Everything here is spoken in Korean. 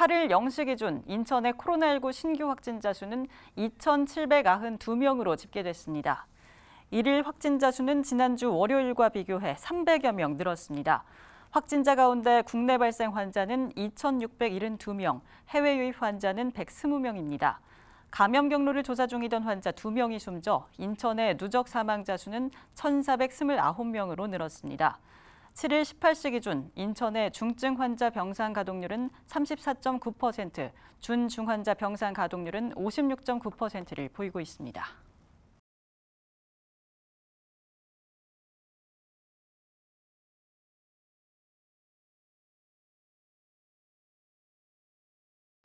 8일 0시 기준 인천의 코로나19 신규 확진자 수는 2,792명으로 집계됐습니다. 1일 확진자 수는 지난주 월요일과 비교해 300여 명 늘었습니다. 확진자 가운데 국내 발생 환자는 2,672명, 해외 유입 환자는 120명입니다. 감염 경로를 조사 중이던 환자 2명이 숨져 인천의 누적 사망자 수는 1,429명으로 늘었습니다. 7일 18시 기준 인천의 중증 환자 병상 가동률은 34.9%, 준중환자 병상 가동률은 56.9%를 보이고 있습니다.